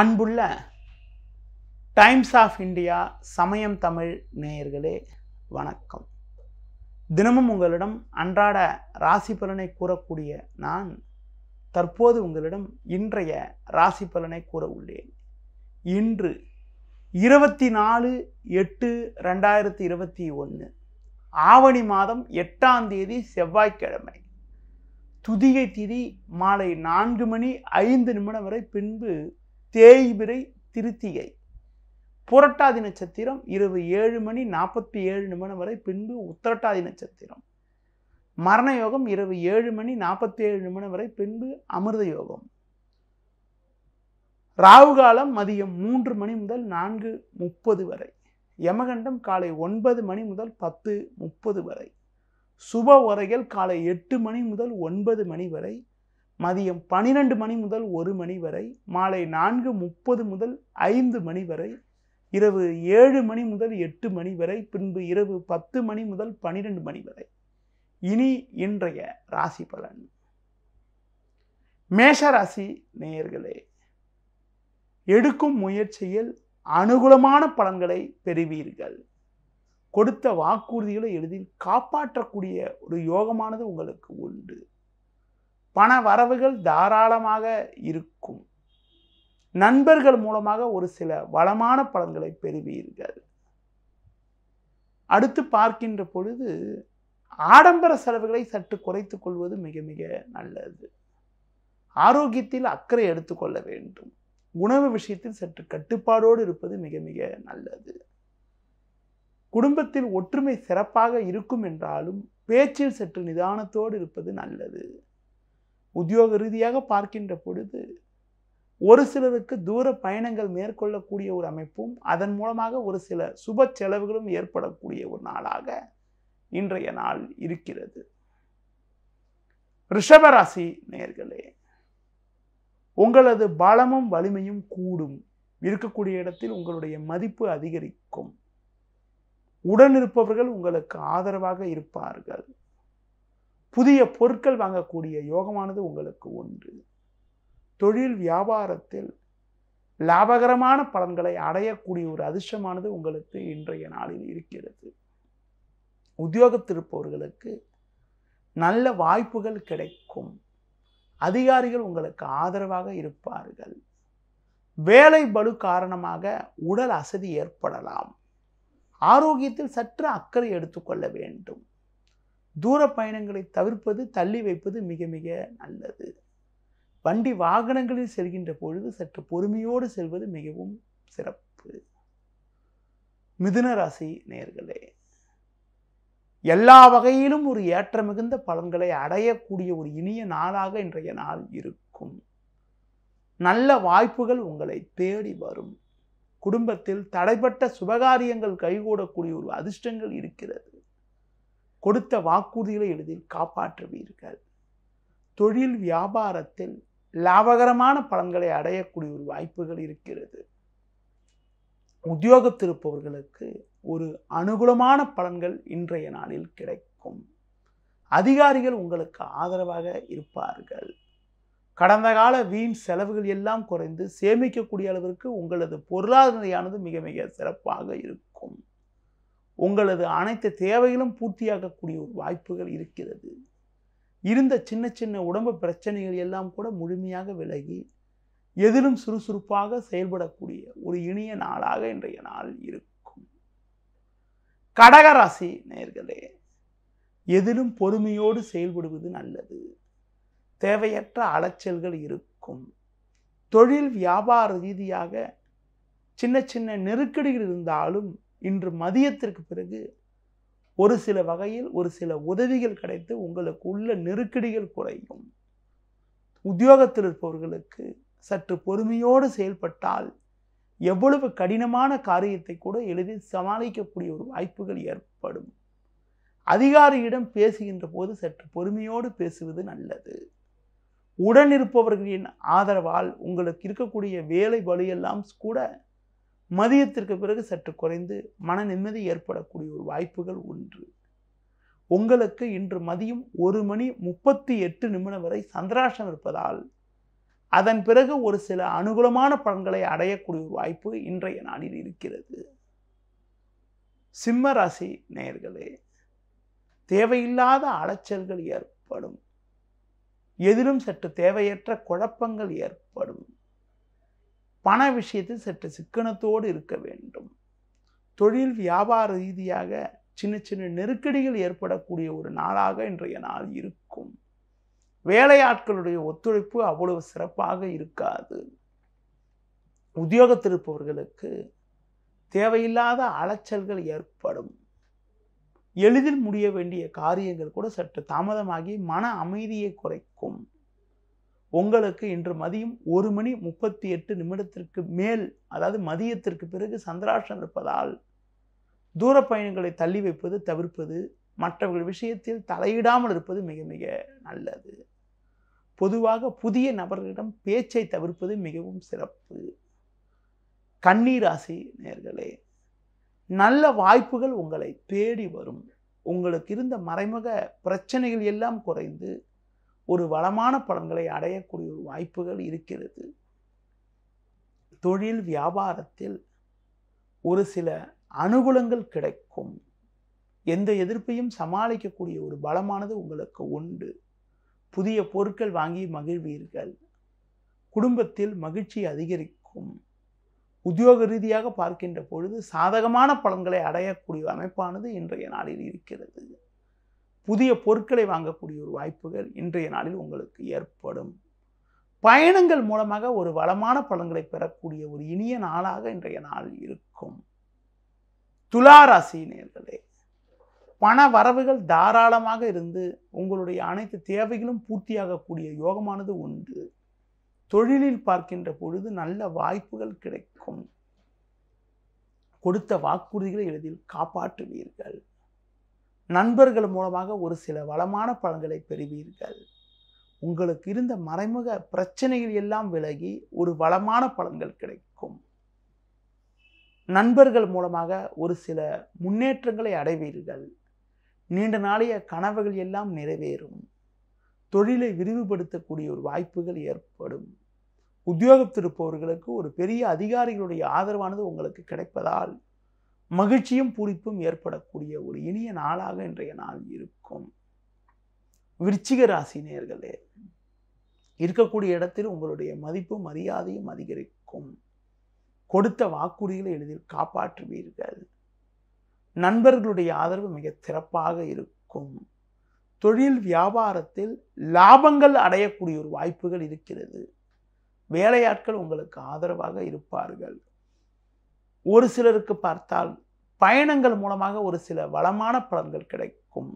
அன்புள்ள times of India சமயம் தமிழ் நேயர்களே வணக்கம் தினமும் உங்களிடம் அன்றாட ராசி பலனை கூறக்கூடிய நான் தற்போது உங்களிடம் இன்றைய ராசி பலனை கூற உள்ளேன் இன்று இருபத்தி நாலு எட்டு ரெண்டாயிரத்தி இருபத்தி ஒன்று ஆவணி மாதம் எட்டாம் தேதி செவ்வாய்க்கிழமை துதிகை திதி மாலை நான்கு மணி ஐந்து நிமிடம் வரை பின்பு தேய்பிரை திருத்திகை புரட்டாதி நட்சத்திரம் இரவு ஏழு மணி நாற்பத்தி ஏழு நிமிடம் வரை பின்பு உத்திரட்டாதி நட்சத்திரம் மரண யோகம் இரவு ஏழு மணி நாற்பத்தி ஏழு நிமிடம் வரை பின்பு அமிர்த யோகம் ராகுகாலம் காலம் மதியம் மூன்று மணி முதல் நான்கு முப்பது வரை யமகண்டம் காலை ஒன்பது மணி முதல் பத்து முப்பது வரை சுப உரைகள் காலை எட்டு மணி முதல் ஒன்பது மணி வரை மதியம் பனிரெண்டு மணி முதல் ஒரு மணி வரை மாலை நான்கு முப்பது முதல் ஐந்து மணி வரை இரவு ஏழு மணி முதல் எட்டு மணி வரை பின்பு இரவு பத்து மணி முதல் பனிரெண்டு மணி வரை இனி இன்றைய ராசி பலன் மேஷ ராசி நேயர்களே எடுக்கும் முயற்சியில் அனுகூலமான பலன்களை பெறுவீர்கள் கொடுத்த வாக்குறுதிகளை எளிதில் காப்பாற்றக்கூடிய ஒரு யோகமானது உங்களுக்கு உண்டு பண வரவுகள் தாராளமாக இருக்கும் நண்பர்கள் மூலமாக ஒரு சில வளமான பலன்களை பெறுவீர்கள் அடுத்து பார்க்கின்ற பொழுது ஆடம்பர செலவுகளை சற்று குறைத்துக் கொள்வது மிக மிக நல்லது ஆரோக்கியத்தில் அக்கறை எடுத்துக்கொள்ள வேண்டும் உணவு விஷயத்தில் சற்று கட்டுப்பாடோடு இருப்பது மிக மிக நல்லது குடும்பத்தில் ஒற்றுமை சிறப்பாக இருக்கும் என்றாலும் பேச்சில் சற்று நிதானத்தோடு இருப்பது நல்லது உத்தியோக ரீதியாக பார்க்கின்ற பொழுது ஒரு சிலருக்கு தூர பயணங்கள் மேற்கொள்ளக்கூடிய ஒரு அமைப்பும் அதன் மூலமாக ஒரு சில சுப செலவுகளும் ஏற்படக்கூடிய ஒரு நாளாக இன்றைய நாள் இருக்கிறது ரிஷபராசி நேர்களே உங்களது பலமும் வலிமையும் கூடும் இருக்கக்கூடிய இடத்தில் உங்களுடைய மதிப்பு அதிகரிக்கும் உடன் இருப்பவர்கள் உங்களுக்கு ஆதரவாக இருப்பார்கள் புதிய பொருட்கள் வாங்கக்கூடிய யோகமானது உங்களுக்கு ஒன்று தொழில் வியாபாரத்தில் லாபகரமான பலன்களை அடையக்கூடிய ஒரு அதிர்ஷ்டமானது உங்களுக்கு இன்றைய நாளில் இருக்கிறது உத்தியோகத்திருப்பவர்களுக்கு நல்ல வாய்ப்புகள் கிடைக்கும் அதிகாரிகள் உங்களுக்கு ஆதரவாக இருப்பார்கள் வேலை பலு காரணமாக உடல் அசதி ஏற்படலாம் ஆரோக்கியத்தில் சற்று அக்கறை எடுத்துக்கொள்ள வேண்டும் தூர பயணங்களை தவிர்ப்பது தள்ளி வைப்பது மிக மிக நல்லது வண்டி வாகனங்களில் செல்கின்ற பொழுது சற்று பொறுமையோடு செல்வது மிகவும் சிறப்பு மிதுன ராசி நேர்களே எல்லா வகையிலும் ஒரு ஏற்ற மிகுந்த பலன்களை அடையக்கூடிய ஒரு இனிய நாளாக இன்றைய நாள் இருக்கும் நல்ல வாய்ப்புகள் உங்களை தேடி வரும் குடும்பத்தில் தடைப்பட்ட சுபகாரியங்கள் கைகூடக்கூடிய ஒரு அதிர்ஷ்டங்கள் இருக்கிறது கொடுத்த வாக்குறுதிகளை எளிதில் காப்பாற்றுவீர்கள் தொழில் வியாபாரத்தில் லாபகரமான பலன்களை அடையக்கூடிய ஒரு வாய்ப்புகள் இருக்கிறது உத்தியோகத்திருப்பவர்களுக்கு ஒரு அனுகூலமான பலன்கள் இன்றைய நாளில் கிடைக்கும் அதிகாரிகள் உங்களுக்கு ஆதரவாக இருப்பார்கள் கடந்த கால வீண் செலவுகள் எல்லாம் குறைந்து சேமிக்கக்கூடிய அளவிற்கு உங்களது பொருளாதார நிலையானது மிக மிக சிறப்பாக இருக்கும் உங்களது அனைத்து தேவைகளும் பூர்த்தியாகக்கூடிய ஒரு வாய்ப்புகள் இருக்கிறது இருந்த சின்ன சின்ன உடம்பு பிரச்சனைகள் எல்லாம் கூட முழுமையாக விலகி எதிலும் சுறுசுறுப்பாக செயல்படக்கூடிய ஒரு இனிய நாளாக இன்றைய நாள் இருக்கும் கடகராசி நேர்களே எதிலும் பொறுமையோடு செயல்படுவது நல்லது தேவையற்ற அலைச்சல்கள் இருக்கும் தொழில் வியாபார ரீதியாக சின்ன சின்ன நெருக்கடிகள் இருந்தாலும் இன்று மதியத்திற்கு பிறகு ஒரு சில வகையில் ஒரு சில உதவிகள் கிடைத்து உங்களுக்கு உள்ள நெருக்கடிகள் குறையும் உத்தியோகத்தில் இருப்பவர்களுக்கு சற்று பொறுமையோடு செயல்பட்டால் எவ்வளவு கடினமான காரியத்தை கூட எளிதில் சமாளிக்கக்கூடிய ஒரு வாய்ப்புகள் ஏற்படும் அதிகாரியிடம் பேசுகின்ற போது சற்று பொறுமையோடு பேசுவது நல்லது உடனிருப்பவர்களின் ஆதரவால் உங்களுக்கு இருக்கக்கூடிய வேலை வழியெல்லாம் கூட மதியத்திற்கு பிறகு சற்று குறைந்து மன நிம்மதி ஏற்படக்கூடிய ஒரு வாய்ப்புகள் ஒன்று உங்களுக்கு இன்று மதியம் ஒரு மணி முப்பத்தி எட்டு நிமிடம் வரை சந்திராஷம் இருப்பதால் அதன் பிறகு ஒரு சில அனுகூலமான பலன்களை அடையக்கூடிய ஒரு வாய்ப்பு இன்றைய நாளில் இருக்கிறது சிம்ம ராசி நேயர்களே தேவையில்லாத அலைச்சல்கள் ஏற்படும் எதிலும் சற்று தேவையற்ற குழப்பங்கள் ஏற்படும் பண விஷயத்தில் சற்று சிக்கனத்தோடு இருக்க வேண்டும் தொழில் வியாபார ரீதியாக சின்ன சின்ன நெருக்கடிகள் ஏற்படக்கூடிய ஒரு நாளாக இன்றைய நாள் இருக்கும் வேலையாட்களுடைய ஒத்துழைப்பு அவ்வளவு சிறப்பாக இருக்காது உத்தியோகத்தில் இருப்பவர்களுக்கு தேவையில்லாத அலைச்சல்கள் ஏற்படும் எளிதில் முடிய வேண்டிய காரியங்கள் கூட சற்று தாமதமாகி மன அமைதியை குறைக்கும் உங்களுக்கு இன்று மதியம் ஒரு மணி முப்பத்தி எட்டு நிமிடத்திற்கு மேல் அதாவது மதியத்திற்கு பிறகு சந்திராஷ்டம் இருப்பதால் தூர பயணங்களை தள்ளி வைப்பது தவிர்ப்பது மற்றவர்கள் விஷயத்தில் தலையிடாமல் இருப்பது மிக மிக நல்லது பொதுவாக புதிய நபர்களிடம் பேச்சை தவிர்ப்பது மிகவும் சிறப்பு கண்ணீராசி நேர்களே நல்ல வாய்ப்புகள் உங்களை தேடி வரும் உங்களுக்கு இருந்த மறைமுக பிரச்சனைகள் எல்லாம் குறைந்து ஒரு வளமான பலன்களை அடையக்கூடிய ஒரு வாய்ப்புகள் இருக்கிறது தொழில் வியாபாரத்தில் ஒரு சில அனுகூலங்கள் கிடைக்கும் எந்த எதிர்ப்பையும் சமாளிக்கக்கூடிய ஒரு பலமானது உங்களுக்கு உண்டு புதிய பொருட்கள் வாங்கி மகிழ்வீர்கள் குடும்பத்தில் மகிழ்ச்சி அதிகரிக்கும் உத்தியோக ரீதியாக பார்க்கின்ற பொழுது சாதகமான பலன்களை அடையக்கூடிய அமைப்பானது இன்றைய நாளில் இருக்கிறது புதிய பொருட்களை வாங்கக்கூடிய ஒரு வாய்ப்புகள் இன்றைய நாளில் உங்களுக்கு ஏற்படும் பயணங்கள் மூலமாக ஒரு வளமான பலன்களை பெறக்கூடிய ஒரு இனிய நாளாக இன்றைய நாள் இருக்கும் துலா ராசினியர்களே பண வரவுகள் தாராளமாக இருந்து உங்களுடைய அனைத்து தேவைகளும் பூர்த்தியாகக்கூடிய யோகமானது உண்டு தொழிலில் பார்க்கின்ற பொழுது நல்ல வாய்ப்புகள் கிடைக்கும் கொடுத்த வாக்குறுதிகளை எளிதில் காப்பாற்றுவீர்கள் நண்பர்கள் மூலமாக ஒரு சில வளமான பலன்களை பெறுவீர்கள் உங்களுக்கு இருந்த மறைமுக பிரச்சனைகள் எல்லாம் விலகி ஒரு வளமான பலன்கள் கிடைக்கும் நண்பர்கள் மூலமாக ஒரு சில முன்னேற்றங்களை அடைவீர்கள் நீண்ட நாளைய கனவுகள் எல்லாம் நிறைவேறும் தொழிலை விரிவுபடுத்தக்கூடிய ஒரு வாய்ப்புகள் ஏற்படும் உத்தியோகத்திருப்பவர்களுக்கு ஒரு பெரிய அதிகாரிகளுடைய ஆதரவானது உங்களுக்கு கிடைப்பதால் மகிழ்ச்சியும் பூரிப்பும் ஏற்படக்கூடிய ஒரு இனிய நாளாக இன்றைய நாள் இருக்கும் விருச்சிக ராசி நேர்களே இருக்கக்கூடிய இடத்தில் உங்களுடைய மதிப்பும் மரியாதையும் அதிகரிக்கும் கொடுத்த வாக்குறுதிகளை எளிதில் காப்பாற்றுவீர்கள் நண்பர்களுடைய ஆதரவு மிக சிறப்பாக இருக்கும் தொழில் வியாபாரத்தில் லாபங்கள் அடையக்கூடிய ஒரு வாய்ப்புகள் இருக்கிறது வேலையாட்கள் உங்களுக்கு ஆதரவாக இருப்பார்கள் ஒரு சிலருக்கு பார்த்தால் பயணங்கள் மூலமாக ஒரு சில வளமான பலன்கள் கிடைக்கும்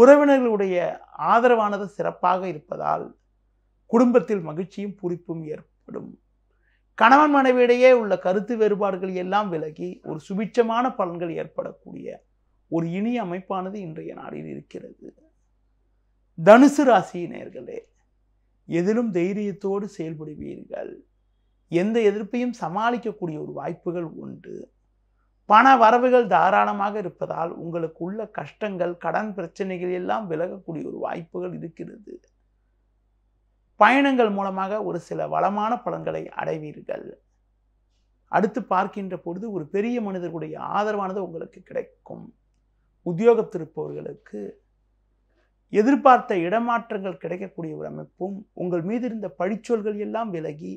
உறவினர்களுடைய ஆதரவானது சிறப்பாக இருப்பதால் குடும்பத்தில் மகிழ்ச்சியும் பூரிப்பும் ஏற்படும் கணவன் மனைவியிடையே உள்ள கருத்து வேறுபாடுகள் எல்லாம் விலகி ஒரு சுபிட்சமான பலன்கள் ஏற்படக்கூடிய ஒரு இனிய அமைப்பானது இன்றைய நாளில் இருக்கிறது தனுசு ராசியினர்களே எதிலும் தைரியத்தோடு செயல்படுவீர்கள் எந்த எதிர்ப்பையும் சமாளிக்கக்கூடிய ஒரு வாய்ப்புகள் உண்டு பண வரவுகள் தாராளமாக இருப்பதால் உங்களுக்கு உள்ள கஷ்டங்கள் கடன் பிரச்சனைகள் எல்லாம் விலகக்கூடிய ஒரு வாய்ப்புகள் இருக்கிறது பயணங்கள் மூலமாக ஒரு சில வளமான பலன்களை அடைவீர்கள் அடுத்து பார்க்கின்ற பொழுது ஒரு பெரிய மனிதர்களுடைய ஆதரவானது உங்களுக்கு கிடைக்கும் உத்தியோகத்திருப்பவர்களுக்கு எதிர்பார்த்த இடமாற்றங்கள் கிடைக்கக்கூடிய ஒரு அமைப்பும் உங்கள் மீது இருந்த பழிச்சொல்கள் எல்லாம் விலகி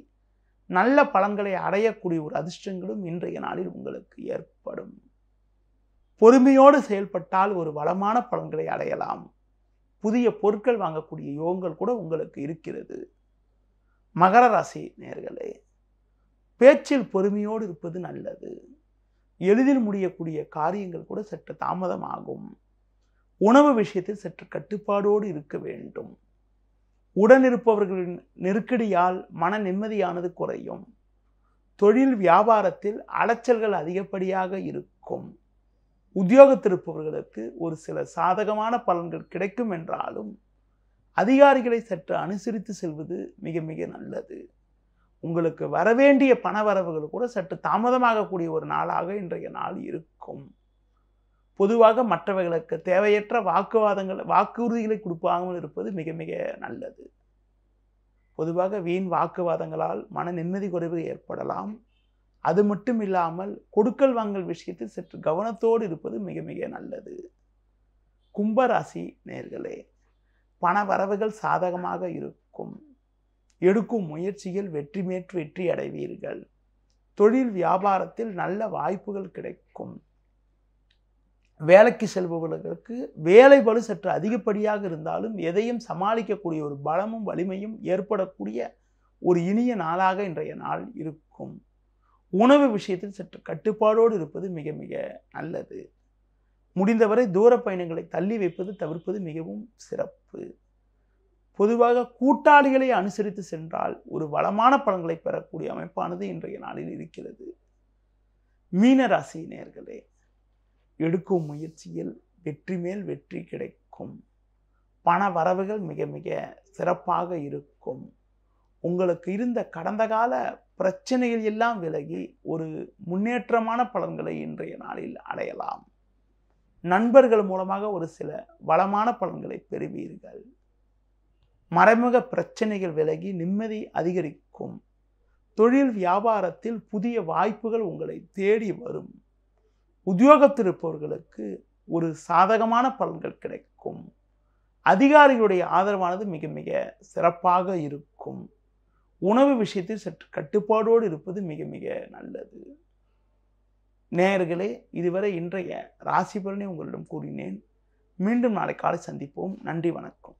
நல்ல பலன்களை அடையக்கூடிய ஒரு அதிர்ஷ்டங்களும் இன்றைய நாளில் உங்களுக்கு ஏற்படும் பொறுமையோடு செயல்பட்டால் ஒரு வளமான பலன்களை அடையலாம் புதிய பொருட்கள் வாங்கக்கூடிய யோகங்கள் கூட உங்களுக்கு இருக்கிறது மகர ராசி நேர்களே பேச்சில் பொறுமையோடு இருப்பது நல்லது எளிதில் முடியக்கூடிய காரியங்கள் கூட சற்று தாமதமாகும் உணவு விஷயத்தில் சற்று கட்டுப்பாடோடு இருக்க வேண்டும் உடனிருப்பவர்களின் நெருக்கடியால் மன நிம்மதியானது குறையும் தொழில் வியாபாரத்தில் அலைச்சல்கள் அதிகப்படியாக இருக்கும் உத்தியோகத்திருப்பவர்களுக்கு ஒரு சில சாதகமான பலன்கள் கிடைக்கும் என்றாலும் அதிகாரிகளை சற்று அனுசரித்து செல்வது மிக மிக நல்லது உங்களுக்கு வரவேண்டிய பணவரவுகள் கூட சற்று தாமதமாகக்கூடிய ஒரு நாளாக இன்றைய நாள் இருக்கும் பொதுவாக மற்றவர்களுக்கு தேவையற்ற வாக்குவாதங்கள் வாக்குறுதிகளை கொடுப்பாமல் இருப்பது மிக மிக நல்லது பொதுவாக வீண் வாக்குவாதங்களால் மன நிம்மதி குறைவு ஏற்படலாம் அது மட்டும் இல்லாமல் கொடுக்கல் வாங்கல் விஷயத்தில் சற்று கவனத்தோடு இருப்பது மிக மிக நல்லது கும்பராசி நேர்களே பண வரவுகள் சாதகமாக இருக்கும் எடுக்கும் முயற்சியில் வெற்றி மேற்று வெற்றி அடைவீர்கள் தொழில் வியாபாரத்தில் நல்ல வாய்ப்புகள் கிடைக்கும் வேலைக்கு செல்பவர்களுக்கு வேலை பலு சற்று அதிகப்படியாக இருந்தாலும் எதையும் சமாளிக்கக்கூடிய ஒரு பலமும் வலிமையும் ஏற்படக்கூடிய ஒரு இனிய நாளாக இன்றைய நாள் இருக்கும் உணவு விஷயத்தில் சற்று கட்டுப்பாடோடு இருப்பது மிக மிக நல்லது முடிந்தவரை தூர பயணங்களை தள்ளி வைப்பது தவிர்ப்பது மிகவும் சிறப்பு பொதுவாக கூட்டாளிகளை அனுசரித்து சென்றால் ஒரு வளமான பலன்களை பெறக்கூடிய அமைப்பானது இன்றைய நாளில் இருக்கிறது மீனராசி நேர்களே எடுக்கும் முயற்சியில் வெற்றி மேல் வெற்றி கிடைக்கும் பண வரவுகள் மிக மிக சிறப்பாக இருக்கும் உங்களுக்கு இருந்த கடந்த கால பிரச்சனைகள் எல்லாம் விலகி ஒரு முன்னேற்றமான பலன்களை இன்றைய நாளில் அடையலாம் நண்பர்கள் மூலமாக ஒரு சில வளமான பலன்களை பெறுவீர்கள் மறைமுக பிரச்சனைகள் விலகி நிம்மதி அதிகரிக்கும் தொழில் வியாபாரத்தில் புதிய வாய்ப்புகள் உங்களை தேடி வரும் உத்தியோகத்தில் இருப்பவர்களுக்கு ஒரு சாதகமான பலன்கள் கிடைக்கும் அதிகாரிகளுடைய ஆதரவானது மிக மிக சிறப்பாக இருக்கும் உணவு விஷயத்தில் சற்று கட்டுப்பாடோடு இருப்பது மிக மிக நல்லது நேயர்களே இதுவரை இன்றைய ராசி பலனை உங்களிடம் கூறினேன் மீண்டும் நாளை காலை சந்திப்போம் நன்றி வணக்கம்